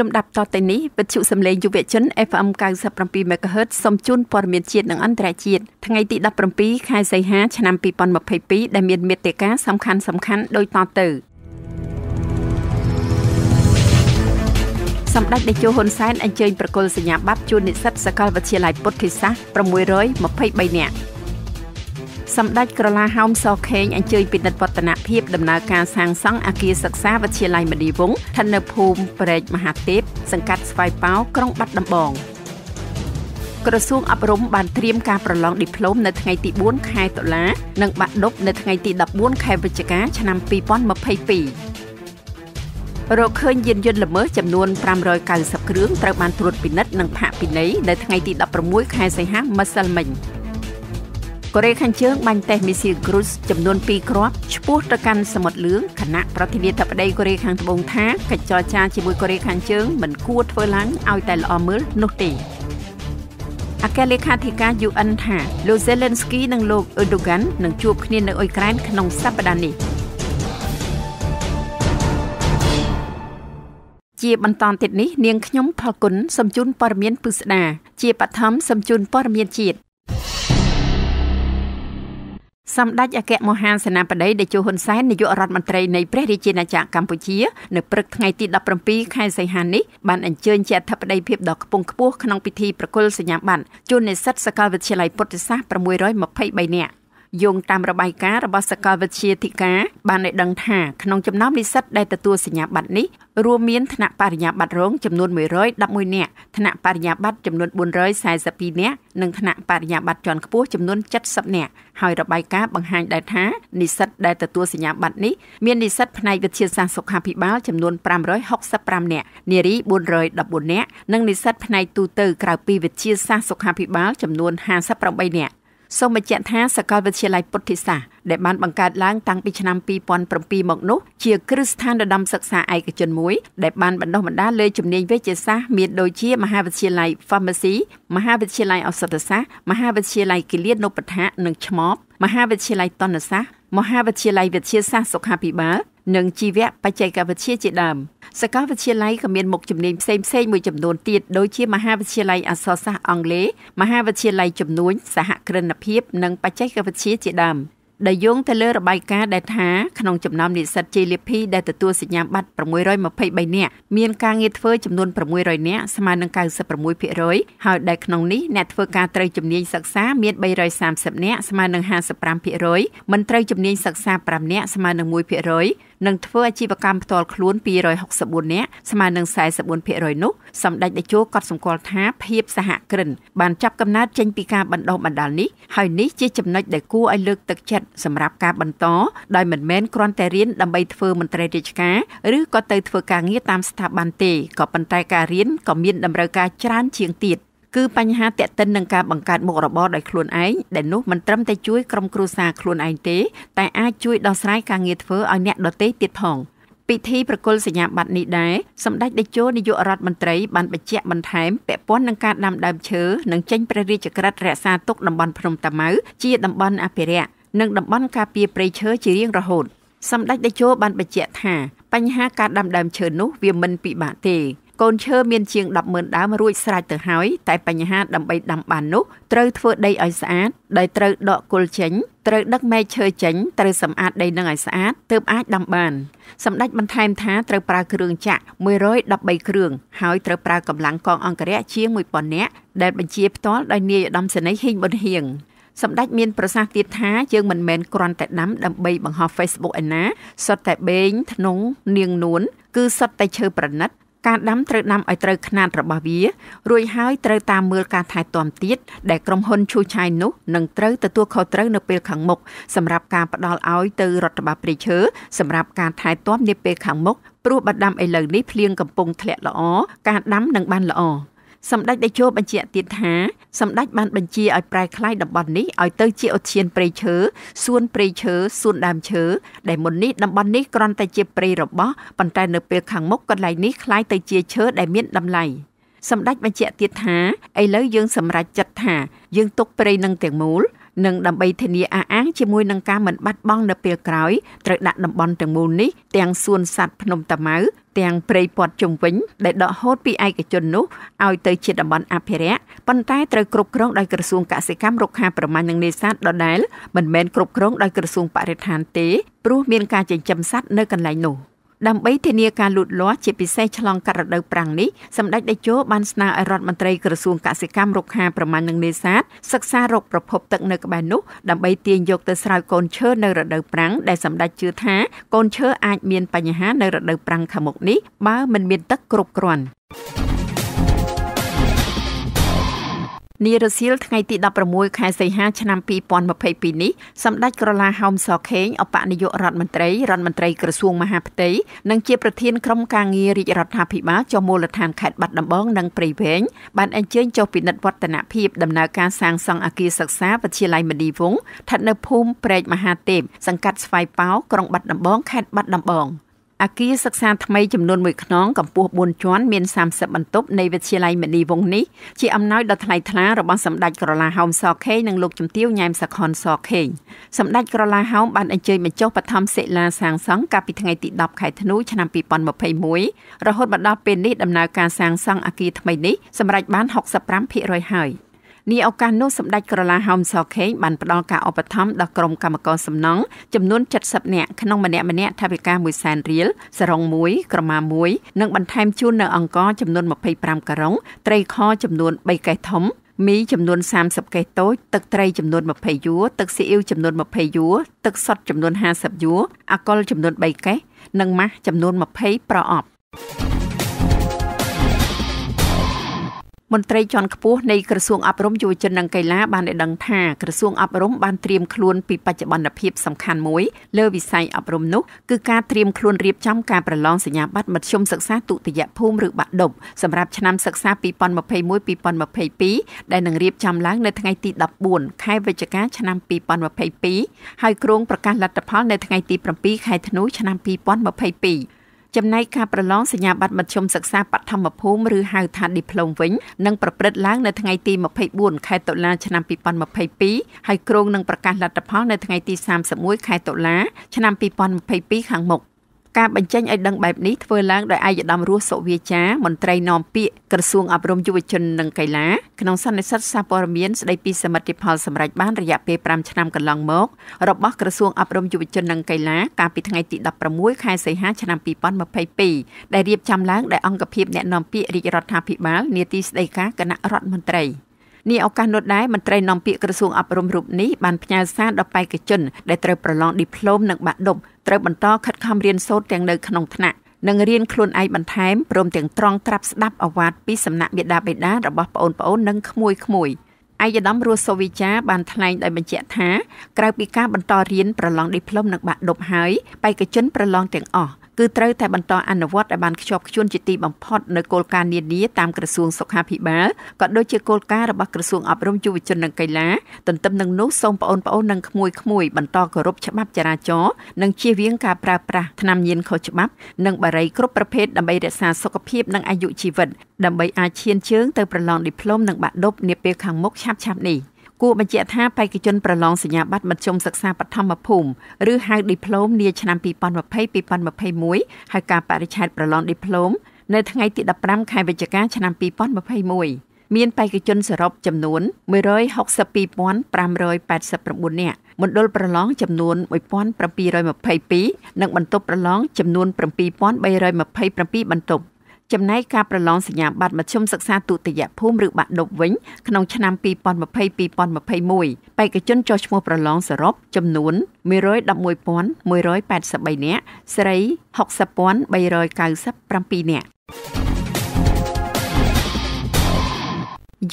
លំដាប់តទៅនេះវិទ្យុសំឡេងយុវជន FM 97 MHz សូមជូនព័ត៌មានជាតិនិងអន្តរជាតិថ្ងៃទី17ខែសីហាឆ្នាំ2022ដែលមានមេត្តាការសំខាន់សំខាន់ដូចតទៅសម្ដេចតេជោហ៊ុនសែនអញ្ជើញប្រគល់សញ្ញាបត្រជូននិស្សិតសាកលវិទ្យាល័យពុទ្ធិសាស623នាក់សម្ដេចក្រឡាហោមសខេងអញ្ជើញពិនិត្យវឌ្ឍនភាពដំណើរការសាងសង់អគារសិក្សាវិទ្យាល័យមឌីវងស្ថិតនៅភូមិព្រែកមហាទេពសង្កាត់ស្វាយប៉ោក្រុងបាត់ដំបងក្រសួងអប់រំបានត្រៀមការប្រឡងឌីប្លូមនៅថ្ងៃទី4ខែតុលានិងបាក់ឌុបនៅថ្ងៃទី14ខែវិច្ឆិកាឆ្នាំ2022រកឃើញយានយន្តល្មើសចំនួន590គ្រឿងត្រូវបានត្រួត ពិនិត្យនិងផាកពិន័យនៅថ្ងៃទី16ខែសីហាម្សិលមិញ។កូរ៉េខាងជើងបាញ់តេសមីស៊ីលគ្រូសចំនួន2គ្រាប់ឆ្ពោះទៅកាន់សមុទ្រលឿងខណៈប្រធានាធិបតីកូរ៉េខាងត្បូងថាកិច្ចចរចាជាមួយកូរ៉េខាងជើងមិនគួរធ្វើឡើងឲ្យតែល្អមើលនោះទេអគ្គលេខាធិការ UN ថាលោក Zelensky និងលោក Erdogan នឹងជួបគ្នានៅអ៊ុយក្រែនក្នុងសប្តាហ៍នេះជាបន្តទៀតនេះនាងខ្ញុំផលគុណសូមជូនព័ត៌មានពិស្ដាជាបឋមសូមជូនព័ត៌មានជាតិសម្ដេចអគ្គមហាសេនាបតីតេជោហ៊ុនសែននាយករដ្ឋមន្ត្រីនៃព្រះរាជាណាចក្រកម្ពុជានៅព្រឹកថ្ងៃទី17ខែសីហានេះបានអញ្ជើញជាអធិបតីភាពដ៏ខ្ពង់ខ្ពស់ក្នុងពិធីប្រគល់សញ្ញាបត្រជូននិស្សិតសាកលវិទ្យាល័យពុទ្ធសាសន៍623នាក់យោងតាមរបាយការណ៍របស់សាកលវិទ្យាធិការបានឲ្យដឹងថាក្នុងចំណោមនិស្សិតដែលទទួលសញ្ញាបត្រនេះរួមមានថ្នាក់បរិញ្ញាបត្ររងចំនួន111នាក់ថ្នាក់បរិញ្ញាបត្រចំនួន442នាក់និងថ្នាក់បរិញ្ញាបត្រជាន់ខ្ពស់ចំនួន70នាក់ហើយរបាយការណ៍បង្ហាញដែរថានិស្សិតដែលទទួលសញ្ញាបត្រនេះមាននិស្សិតផ្នែកវិទ្យាសាស្ត្រសុខាភិបាលចំនួន565នាក់នារី414នាក់និងនិស្សិតផ្នែកទូទៅក្រៅពីវិទ្យាសាស្ត្រសុខាភិបាលចំនួន58នាក់សូមបញ្ជាក់ថាសាកលវិទ្យាល័យពុទ្ធិសាសដែលបានបង្កើតឡើងតាំងពីឆ្នាំ2007មកនោះជាគ្រឹះស្ថានដណ្ដំសិក្សាឯកជនមួយដែលបានបណ្ដុះបណ្ដាលលើជំនាញវេជ្ជសាស្ត្រមានដូចជាមហាវិទ្យាល័យ Pharmacy មហាវិទ្យាល័យឱសថសាស្ត្រមហាវិទ្យាល័យគិលានុបដ្ឋៈនិងឆ្មបមហាវិទ្យាល័យតនសាស្ត្រមហាវិទ្យាល័យវិទ្យាសាស្ត្រសុខាភិបាលនិងជីវៈបច្ចេកវិទ្យាជាដើមសាកលវិទ្យាល័យក៏មានមុខជំនាញផ្សេងៗមួយចំនួនទៀតដូចជាមហាវិទ្យាល័យអក្សរសាស្ត្រអង់គ្លេសមហាវិទ្យាល័យជំនួញសហគ្រិនភាព និងបច្ចេកវិទ្យាជាដើមដែលយោងទៅលើរបាយការណ៍ដែលថាក្នុងចំណោមនិស្សិតជាលាភីដែលទទួលសញ្ញាបត្រ623នាក់មានការងារធ្វើចំនួន600នាក់ស្មើនឹង96%ហើយដែលក្នុងនេះអ្នកធ្វើការត្រូវជំនាញសិក្សាមាន330នាក់ស្មើនឹង55%មិនត្រូវជំនាញសិក្សា5នាក់ស្មើនឹង1%រនិងធ្វើអាជីវកម្មផ្ទាល់ខ្លួន264នាក់ស្មើនឹង44%នោះសម្ដេចតេជោក៏សម្គាល់ថាភាពសហគ្រិនបានចាប់កំណើតចេញពីការបណ្ដុះបណ្ដាលនេះហើយនេះជាចំណុចដែលគួរឲ្យលើកទឹកចិត្តសម្រាប់ការបន្តដោយមិនមែនគ្រាន់តែរៀនដើម្បីធ្វើមន្ត្រីរាជការឬក៏ទៅធ្វើការងារតាមស្ថាប័នទេក៏ប៉ុន្តែការរៀនក៏មានតម្រូវការច្រើនជាងទៀតគឺបញ្ហាតេតិននឹងការបង្កើតមុខរបរដោយខ្លួនឯងដែលនោះមិនត្រឹមតែជួយក្រុមគ្រួសារខ្លួនឯងទេតែអាចជួយដោះស្រាយការងារធ្វើឲ្យអ្នកដទៃទៀតផង។ពិធីប្រគល់សញ្ញាបត្រនេះដែរសម្ដេចតេជោនាយករដ្ឋមន្ត្រីបានបញ្ជាក់បន្ថែមពាក់ព័ន្ធនឹងការដាំដើមឈើនិងចេញព្រះរាជក្រឹត្យរក្សាទុកតំបន់ភ្នំតាម៉ៅជាតំបន់អភិរក្សនិងតំបន់ការពារព្រៃឈើជារៀងរហូត សម្ដេចតេជោបានបញ្ជាក់ថា បញ្ហាការដាំដើមឈើនោះវាមិនពិបាកទេកូនឈើមានជាង100,000ដើមរួចស្រេចទៅហើយតែបញ្ហាដើម្បីដាំបាននោះត្រូវធ្វើដីឲ្យស្អាតដោយត្រូវដកគល់ចេញត្រូវដឹកមែកឈើចេញត្រូវសម្អាតដីនឹងឲ្យស្អាតទើបអាចដាំបាន សម្ដេចបន្ថែមថាត្រូវប្រើគ្រឿងចាក់113គ្រឿងហើយត្រូវប្រើកម្លាំងកងអង្គរៈជាង1000នាក់ដែលបញ្ជាផ្ទាល់ដោយនាយឧត្តមសេនីយ៍ហ៊ីងប៊ុនហៀងសម្ដេចមានប្រសាសន៍ទៀតថាយើងមិនមែនគ្រាន់តែដាំដើម្បីបង្ហោះ Facebook ឯណាសុទ្ធតែបេងធ្នងនាងនួនគឺសុទ្ធតែឈើប្រណិតការដាំត្រូវដាំឲ្យត្រូវຂណាត់របស់វារួចហើយត្រូវតាមមើលការថែទាំទៀតដែលក្រុមហ៊ុនឈូឆាយនោះនឹងត្រូវទទួលខុសត្រូវនៅពេលខាងមុខសម្រាប់ការផ្ដល់ឲ្យទៅរដ្ឋបាលព្រៃឈើសម្រាប់ការថែទាំនាពេលខាងមុខព្រោះបាត់ដាំឥឡូវនេះភ្លៀងកំពុងធ្លាក់ល្អការដាំនឹងបានល្អ។សម្ដេចតេជោបញ្ជាក់ទៀតថាសម្ដេចបានបញ្ជាឲ្យប្រែក្លាយតំបន់នេះឲ្យទៅជាឧទ្យានព្រៃឈើសួនព្រៃឈើសួនដើមឈើដែលមុននេះតំបន់នេះគ្រាន់តែជាព្រៃរបោះប៉ុន្តែនៅពេលខាងមុខកន្លែងនេះក្លាយទៅជាឈើដែលមានតម្លៃសម្ដេចបញ្ជាក់ទៀតថាឥឡូវយើង សម្រេចចិត្តថាយើងទុកព្រៃនឹងទាំងមូលនិងដើម្បីធានាអះអាងជាមួយនឹងការមិនបាត់បង់នៅពេលក្រោយត្រូវដាក់តំបន់ទាំងមូលនេះទាំងសួនសัตว์ភ្នំតាម៉ៅទាំងព្រៃព័ទ្ធជុំវិញ ដែលដកហូតពីឯកជននោះឲ្យទៅជាតំបន់អភិរក្សប៉ុន្តែត្រូវគ្រប់គ្រងដោយក្រសួងកសិកម្មរុក្ខាប្រមាញ់និងនេសាទដដែលមិនមែនគ្រប់គ្រងដោយក្រសួងបរិស្ថានទេព្រោះមានការចិញ្ចឹមសត្វនៅកន្លែងនោះ។ដើម្បីធានាការលូតលាស់ជាពិសេសឆ្លងកាត់រដូវប្រាំងនេះសម្ដេចតេជោបានស្នើឲ្យរដ្ឋមន្ត្រីក្រសួងកសិកម្មរុក្ខាប្រមាញ់និងនេសាទសិក្សារកប្រភពទឹកនៅក្បែរនោះដើម្បីទាញយកទៅស្រោចកូនឈើនៅរដូវប្រាំងដែលសម្ដេចជឿថាកូនឈើអាចមានបញ្ហានៅរដូវប្រាំងខាងមុខនេះបើមិនមានទឹកគ្រប់គ្រាន់។នារសៀលថ្ងៃទី16ខែសីហាឆ្នាំ2022នេះសម្ដេចក្រឡាហោមសខេងអបនាយករដ្ឋមន្ត្រីរដ្ឋមន្ត្រីក្រសួងមហាផ្ទៃនិងជាប្រធានក្រុមការងាររាជរដ្ឋាភិបាលចុះមូលដ្ឋានខេត្តបាត់ដំបង និងព្រៃវែងបានអញ្ជើញចុះពិនិត្យវឌ្ឍនភាពដំណើរការសាងសង់អគារសិក្សាវិទ្យាល័យមនីវងស្ថិតនៅភូមិព្រែកមហាទេពសង្កាត់ស្វាយប៉ោក្រុងបាត់ដំបង ខេត្តបាត់ដំបង។អគារសិក្សាថ្មីចំនួន1ខ្នងកម្ពស់4ជាន់មាន30បន្ទប់នៃវិទ្យាល័យមនីវងនេះ ជាអំណោយដ៏ថ្លៃថ្លារបស់សម្ដេចក្រឡាហោមសខេងនិងលោកជំទាវញ៉ែមសខុនសខេងសម្ដេចក្រឡាហោមបានអញ្ជើញបញ្ចុះបឋមសិលាសាងសង់កាលពីថ្ងៃទី10ខែធ្នូឆ្នាំ2021រហូតមកដល់ពេលនេះដំណើរការសាងសង់អគារថ្មីនេះ សម្រេចបាន65%ហើយ។នេះឱកាសនោះសម្ដេចក្រឡាហោមសខេងបានផ្ដល់ការឧបត្ថម្ភដល់ក្រុមកម្មករសំណង់ចំនួន70នាក់ក្នុងម្នាក់ម្នាក់ថវិកា1សែនរៀលសរងមួយក្រមាមួយនិងបន្ថែមជូននៅអង្គរចំនួន25ការុងត្រីខចំនួន3កេសធំមីចំនួន30កេសតូចទឹកត្រីចំនួន20យួរទឹកស៊ីអ៊ីវចំនួន20យួរទឹកសុទ្ធចំនួន50យួរអាកុលចំនួន3កេសនិងម៉ាស់ចំនួន20ប្រអប់មន្ត្រីជាន់ខ្ពស់នៃក្រសួងអប់រំយុវជននិងកីឡាបានដឹងថាក្រសួងអប់រំបានត្រៀមខ្លួនពីបច្ចុប្បន្នភាពសំខាន់មួយ លើវិស័យអប់រំនោះគឺការត្រៀមខ្លួនរៀបចំការប្រឡងសញ្ញាបត្រមធ្យមសិក្សាទុតិយភូមិឬបាក់ឌុបសម្រាប់ឆ្នាំសិក្សា2021-2022ដែលនឹងរៀបចំឡើងនៅថ្ងៃទី14ខែវិច្ឆិកាឆ្នាំ2022ហើយគ្រោងប្រកាសលទ្ធផលនៅថ្ងៃទី7ខែធ្នូឆ្នាំ2022ចំណែកការប្រឡងសញ្ញាបត្រមធ្យមសិក្សាបឋមភូមិឬហៅថា Diploma វិញនឹងប្រព្រឹត្តឡើងនៅថ្ងៃទី24ខែតុលា ឆ្នាំ2022ហើយគ្រោងនឹងប្រកាសលទ្ធផលនៅថ្ងៃទី31ខែតុលាឆ្នាំ2022ខាងមុខការបញ្ចេញឲ្យដឹងបែបនេះធ្វើឡើងដោយឯកឧត្តមរស់សុវាចាមន្ត្រីនាំពាក្យក្រសួងអប់រំយុវជននិងកីឡាក្នុងសន្និសីទសាព័រមានស្ដីពីសមិទ្ធផលសម្រេចបានរយៈពេល5ឆ្នាំកន្លងមក របស់ក្រសួងអប់រំយុវជននិងកីឡាកាលពីថ្ងៃទី16ខែសីហាឆ្នាំ2022ដែលរៀបចំឡើងដោយអង្គភាពអ្នកនាំពាក្យរាជរដ្ឋាភិបាលនាទីស្ដីការគណៈរដ្ឋមន្ត្រី។នេះឱកាសនោះដែរមន្ត្រីនាំពាក្យក្រសួងអប់រំរូបនេះបានផ្ញើសារដល់បេក្ខជនដែលត្រូវប្រឡងឌីប្លូមនិងបាក់ឌុបត្រូវបន្តខិតខំរៀនសូត្រទាំងនៅក្នុងថ្នាក់និងរៀនខ្លួនឯងបន្ថែមព្រមទាំងត្រង់ត្រាប់ស្ដាប់អាវាតពីសំណាក់មាតាបិតារបស់ប្អូនៗនិងក្មួយៗឯកឧត្តមរស់សូវិចា បានថ្លែងដោយបញ្ជាក់ថាក្រៅពីការបន្តរៀនប្រឡងឌីប្លូមនិងបាក់ឌុបហើយបេក្ខជនប្រឡងទាំងអស់គឺត្រូវតែបន្តអនុវត្តឲ្យបានខ្ជាប់ខ្ជួនជាទីបំផុតនៅគោលការណ៍នានាតាមក្រសួងសុខាភិបាលក៏ដូចជាគោលការណ៍របស់ក្រសួងអប់រំយុវជននិងកីឡាទន្ទឹមនឹងនោះសូមបងប្អូននិងក្មួយក្មួយបន្តគោរពច្បាប់ចរាចរណ៍និងជៀសវាងការប្រើប្រាស់ថ្នាំញៀនខុសច្បាប់និងបារីគ្រប់ប្រភេទដើម្បីរក្សាសុខភាពនិងអាយុជីវិតដើម្បីអាចឈានជើងទៅប្រឡងឌីប្លូមនិងបាក់ឌុបនាពេលខាងមុខឆាប់ៗនេះ។គួរបញ្ជាក់ថាបេក្ខជនប្រឡងសញ្ញាបត្រមធ្យមសិក្សាបឋមភូមិឬហៅឌីប្លូមនាឆ្នាំ2020-2021ហើយការបរិច្ឆេទប្រឡងឌីប្លូមនៅថ្ងៃទី15ខែវិច្ឆិកាឆ្នាំ2021មានបេក្ខជនសរុបចំនួន162,589នាក់មណ្ឌលប្រឡងចំនួន1722និង បន្ទប់ប្រឡងចំនួន7327បន្ទប់ចំណែកការប្រឡងសញ្ញាបត្រមធ្យមសិក្សាទុតិយភូមិឬបាក់ឌុបវិញក្នុងឆ្នាំ2020-2021បេក្ខជនចុះឈ្មោះប្រឡងសរុបចំនួន111,183នាក់ស្រី60,397នាក់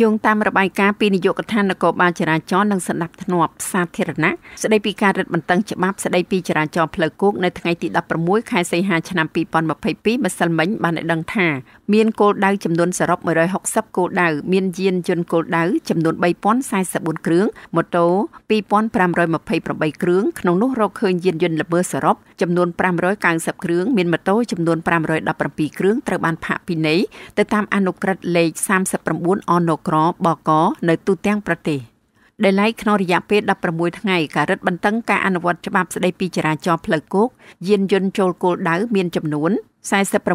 យោងតាមរបាយការណ៍ពីនាយកដ្ឋាននគរបាលចរាចរណ៍និងសណ្ដាប់ធ្នាប់សាធារណៈស្ដីពីការរឹតបន្តឹងច្បាប់ស្ដីពីចរាចរណ៍ផ្លូវគោកនៅថ្ងៃទី16ខែសីហាឆ្នាំ2022ម្សិលមិញបានឲ្យដឹងថាមានគោលដៅចំនួនសរុប160គោលដៅមានយានយន្តគោលដៅចំនួន3044គ្រឿងម៉ូតូ2528គ្រឿងក្នុងនោះរកឃើញយានយន្តល្មើសសរុបចំនួន590គ្រឿងមានម៉ូតូចំនួន517គ្រឿងត្រូវបានផាកពិន័យទៅតាមអនុក្រឹត្យលេខ39អនុនុក្ររបកនៅទូទាំងប្រទេសដែលឡៃក្នុងរយៈពេល16ថ្ងៃការរឹតបន្តឹងការអនុវត្តច្បាប់ស្តីពីចរាចរណ៍ផ្លូវគោកយានយន្តចូលគោលដៅមានចំនួន46658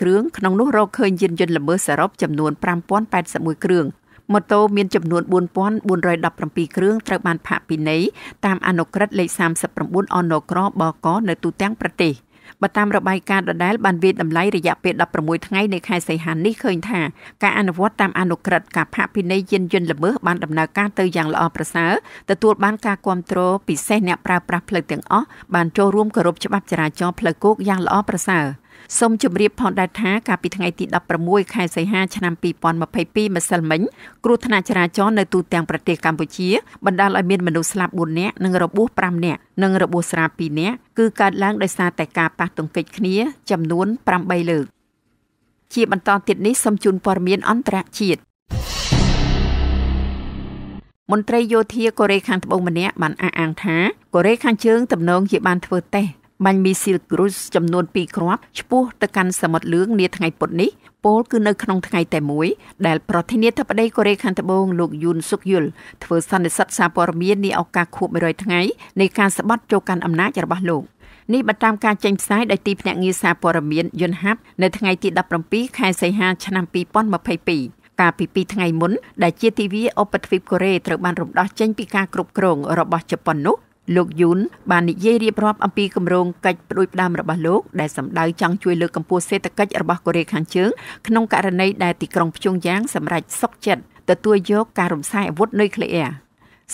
គ្រឿងក្នុងនោះរកឃើញយានយន្តល្មើសសរុបចំនួន5081គ្រឿងម៉ូតូមានចំនួន4417គ្រឿងត្រូវបានផាកពិន័យតាមអនុក្រឹត្យលេខ39អនុក្របក នៅទូទាំងប្រទេស។បើតាមរបាយការណ៍ដដែលបានវាយតម្លៃរយៈពេល16ថ្ងៃនៃខែសីហានេះឃើញថាការអនុវត្តតាមអនុក្រឹត្យការផាកពិន័យយានយន្តល្មើសបានដំណើរការទៅយ៉ាងល្អប្រសើរទទួលបានការគ្រប់គ្រងពិសេសអ្នកប្រើប្រាស់ផ្លូវទាំងអស់បានចូលរួមគោរពច្បាប់ចរាចរណ៍ផ្លូវគោកយ៉ាងល្អប្រសើរ។សូមជម្រាបផងដែរថាកាលពីថ្ងៃទី16ខែសីហាឆ្នាំ2022ម្សិលមិញគ្រោះថ្នាក់ចរាចរណ៍នៅទូទាំងប្រទេសកម្ពុជាបណ្ដាលឲ្យមានមនុស្សស្លាប់4នាក់និងរបួស5នាក់និងរបួសស្រាល2នាក់គឺកើតឡើងដោយសារតែការប៉ះទង្គិចគ្នាចំនួន8លើកជាបន្តទៀតនេះសូមជូនព័ត៌មានអន្តរជាតិមន្ត្រីយោធាកូរ៉េខាងត្បូងម្នាក់បានអះអាងថាកូរ៉េខាងជើងទំនងជាបានធ្វើតេស្តបាញ់មីស៊ីលគ្រូសចំនួន2គ្រាប់ឆ្ពោះទៅកាន់សមុទ្រលឿងនាថ្ងៃពុធនេះពលគឺនៅក្នុងថ្ងៃតែមួយ ដែលប្រធានាធិបតីកូរ៉េខាងត្បូងលោកយូនសុកយុលធ្វើសន្និសីទសារព័ត៌មាននាឱកាសខួប100ថ្ងៃនៃការសម្បត្តិចូលកាន់អំណាចរបស់លោកនេះបន្តតាមការចេញផ្សាយដោយទីភ្នាក់ងារសារព័ត៌មានយុនហាប់នៅថ្ងៃទី17ខែសីហាឆ្នាំ2022កាលពី2ថ្ងៃមុនដែលជាទិវាឧបទ្វីបកូរ៉េត្រូវបានរំដោះចេញពីការគ្រប់គ្រងរបស់ជប៉ុននោះលោកយូនបាននិយាយរៀបរាប់អំពីគម្រោងកិច្ចផ្ដួចផ្ដើមរបស់លោកដែលសម្ដៅចង់ជួយលើកកម្ពស់សេដ្ឋកិច្ចរបស់កូរ៉េខាងជើងក្នុងករណីដែលទីក្រុងព្យុងយ៉ាងសម្រេចសុខចិត្តទទួលយកការរំសាយអាវុធនុយក្លេអ៊ែរ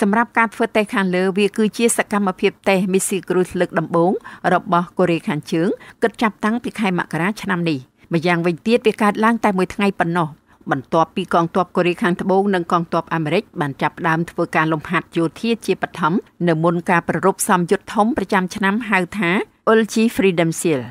សម្រាប់ការធ្វើតេស្តខាងលើវាគឺជាសកម្មភាពតេស្ត Mission Cruise លើកដំបូងរបស់កូរ៉េខាងជើងគិតចាប់តាំងពីខែមករាឆ្នាំនេះម្យ៉ាងវិញទៀតវាកើតឡើងតែមួយថ្ងៃប៉ុណ្ណោះបន្ទាប់ពីកងទ័ពកូរ៉េខាងត្បូងនិងកងទ័ពអាមេរិក បានចាប់ផ្ដើមធ្វើការលំហាត់យោធាជាបឋមនៅមុនការប្ររព្ធសម្យុទ្ធធំប្រចាំឆ្នាំហៅថា Ulchi Freedom Seal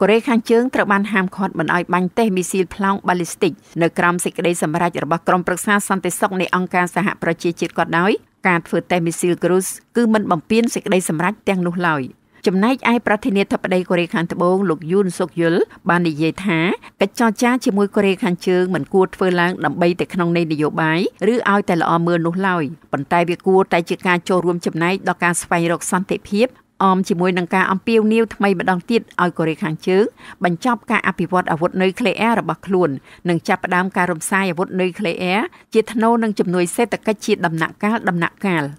កូរ៉េខាងជើងត្រូវបានហាមឃាត់មិនឲ្យបាញ់ទេសមីស៊ីលប្លង់បាល់ីស្ទិកនៅក្រោមសេចក្តីសម្រេចរបស់ក្រុមប្រឹក្សាសន្តិសុខនៃអង្គការសហប្រជាជាតិក៏ដោយការធ្វើតេស្តមីស៊ីលគ្រូសគឺមិនបំពេញសេចក្តីសម្រេចទាំងនោះឡើយចំណែកឯប្រធានាធិបតីកូរ៉េខាងត្បូងលោកយូនសុកយុលបាននិយាយថាកិច្ចចរចាជាមួយកូរ៉េខាងជើងមិនគួរធ្វើឡើងដើម្បីតែក្នុងនៃនយោបាយឬឲ្យតែល្អមើលនោះឡើយប៉ុន្តែវាគួរតែជាការចូលរួមចំណែកដល់ការស្វែងរកសន្តិភាពអមជាមួយនឹងការអំពាវនាវថ្មីម្ដងទៀតឲ្យកូរ៉េខាងជើងបញ្ចប់ការអភិវឌ្ឍអាវុធនុយក្លេអ៊ែររបស់ខ្លួននិងចាប់ផ្ដើមការរំសាយអាវុធនុយក្លេអ៊ែរជាថ្នូរនឹងជំនួយសេដ្ឋកិច្ចជាដំណាក់កាលដំណាក់កាល។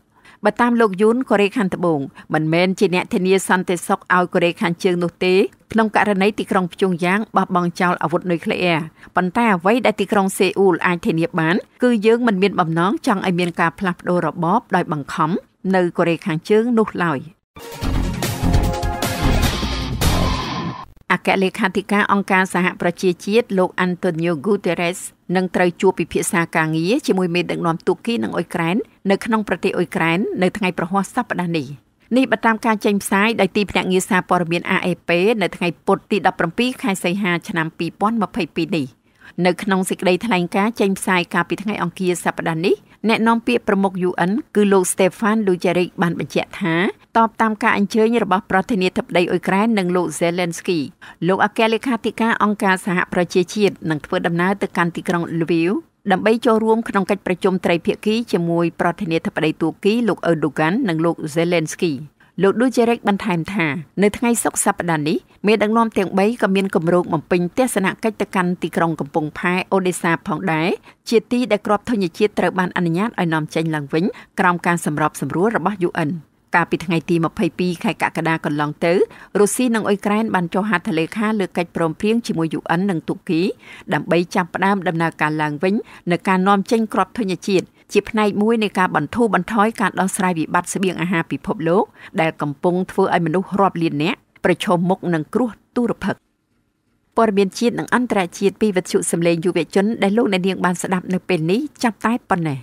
បើតាមលោកយូនកូរ៉េខាងត្បូងមិនមែនជាអ្នកធានាសន្តិសុខឲ្យកូរ៉េខាងជើងនោះទេក្នុងករណីទីក្រុងព្យុងយ៉ាងបោះបង់ចោលអាវុធនុយក្លេអ៊ែរប៉ុន្តែអ្វីដែលទីក្រុងសេអ៊ូលអាចធានាបានគឺយើងមិនមានបំណងចង់ឲ្យមានការផ្លាស់ប្តូររបបដោយបង្ខំនៅកូរ៉េខាងជើងនោះឡើយ។អគ្គលេខាធិការអង្គការសហប្រជាជាតិលោក Antonio Guterres នឹងត្រូវជួបពិភាក្សាការងារជាមួយមេដឹកនាំទូគីនិងអ៊ុយក្រែននៅក្នុងប្រទេសអ៊ុយក្រែននៅថ្ងៃប្រហ័សសប្តាហ៍នេះនេះបើតាមការចេញផ្សាយដោយទីភ្នាក់ងារសារព័ត៌មាន AFP នៅថ្ងៃពុធទី17ខែសីហាឆ្នាំ2022នេះនៅក្នុងសេចក្តីថ្លែងការណ៍ចេញផ្សាយកាលពីថ្ងៃអង្គារសប្តាហ៍នេះអ្នកនាំពាក្យប្រមុខ UN គឺលោក Stefan Dujarric បានបញ្ជាក់ថាតបតាមការអញ្ជើញរបស់ប្រធានាធិបតីអ៊ុយក្រែននិងលោក Zelensky លោកអគ្គលេខាធិការអង្គការសហប្រជាជាតិនឹងធ្វើដំណើរទៅកាន់ទីក្រុង Lviv ដើម្បីចូលរួមក្នុងកិច្ចប្រជុំត្រីភាគីជាមួយប្រធានាធិបតីទួរគីលោកអ៊ឺដូហ្គាន់និងលោក Zelensky លោកឌូជេរិកបន្ថែមថានៅថ្ងៃសុក្រសប្តាហ៍នេះមេដឹកនាំទាំង3ក៏មានគម្រោងបំពេញទស្សនកិច្ចទៅកាន់ទីក្រុងកំពង់ផែអូដេសាផងដែរជាទីដែលក្របធញ្ញជាតិត្រូវបានអនុញ្ញាតឲ្យនាំចេញឡើងវិញ ក្រោមការសម្របសម្រួលរបស់ UN កាលពីថ្ងៃទី22ខែកក្កដាកន្លងទៅរុស្ស៊ីនិងអ៊ុយក្រែនបានចុះហត្ថលេខាលើកិច្ចព្រមព្រៀងជាមួយ UN និងទូគី ដើម្បីចាប់ផ្ដើមដំណើរការឡើងវិញនៅការនាំចេញគ្រាប់ធញ្ញជាតិជាផ្នែកមួយនៃការបន្ធូរបន្ថយការដោះស្រាយវិបត្តិស្បៀងអាហារពិភពលោកដែលកំពុងធ្វើឲ្យមនុស្សរាប់លាននាក់ប្រឈមមុខនឹងគ្រោះទុរភិក្សព័ត៌មានជាតិនិងអន្តរជាតិពីវិទ្យុសម្លេងយុវជនដែលលោកអ្នកនាងបានស្ដាប់នៅពេលនេះចាប់តែប៉ុណ្ណេះ